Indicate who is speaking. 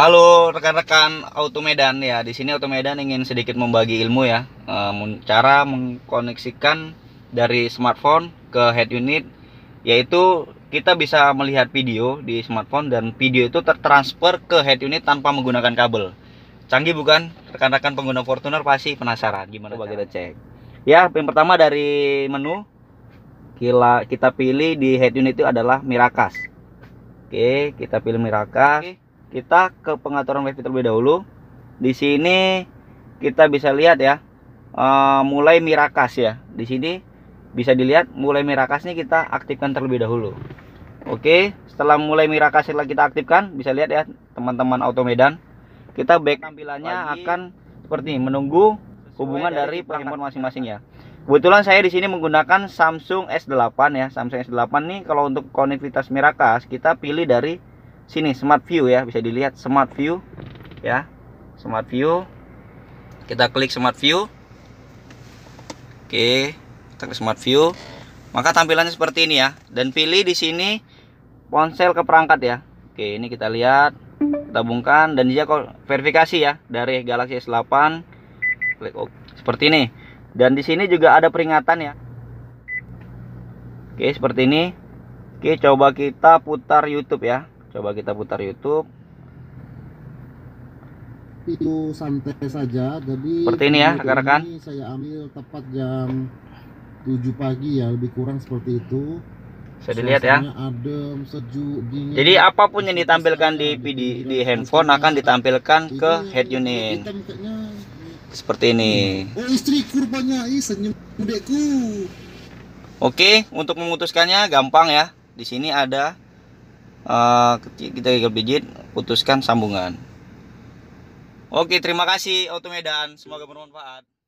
Speaker 1: Halo rekan-rekan Auto Medan ya. Di sini Auto Medan ingin sedikit membagi ilmu ya, e, cara mengkoneksikan dari smartphone ke head unit yaitu kita bisa melihat video di smartphone dan video itu tertransfer ke head unit tanpa menggunakan kabel. Canggih bukan? Rekan-rekan pengguna Fortuner pasti penasaran gimana Coba kita cek. Ya, yang pertama dari menu kita pilih di head unit itu adalah Mirakas. Oke, kita pilih Mirakas. Oke kita ke pengaturan wifi terlebih dahulu di sini kita bisa lihat ya eh, mulai mirakas ya di sini bisa dilihat mulai mirakas ini kita aktifkan terlebih dahulu oke setelah mulai mirakas setelah kita aktifkan bisa lihat ya teman-teman auto medan kita back tampilannya akan seperti ini, menunggu hubungan dari, dari masing-masing ya Kebetulan saya di sini menggunakan Samsung S8 ya. Samsung S8 nih kalau untuk konektivitas Mirakas kita pilih dari sini smart view ya bisa dilihat smart view ya smart view kita klik smart view oke kita klik smart view maka tampilannya seperti ini ya dan pilih di sini ponsel ke perangkat ya oke ini kita lihat kita bungkan dan dia verifikasi ya dari Galaxy S8 klik oke seperti ini dan di sini juga ada peringatan ya oke seperti ini oke coba kita putar YouTube ya Coba kita putar YouTube.
Speaker 2: Itu santai saja. Jadi seperti ini ya rekan-rekan. Saya ambil tepat jam 7 pagi ya, lebih kurang seperti itu.
Speaker 1: Saya dilihat ya. Adem, sejuk, dingin. Jadi apapun yang ditampilkan di di, di handphone akan ditampilkan ke head unit. Kan seperti ini. Oh, eh, istri kurbannya, senyum Oke, untuk memutuskannya gampang ya. Di sini ada uh, kita gagal pijit putuskan sambungan oke terima kasih Auto Medan semoga bermanfaat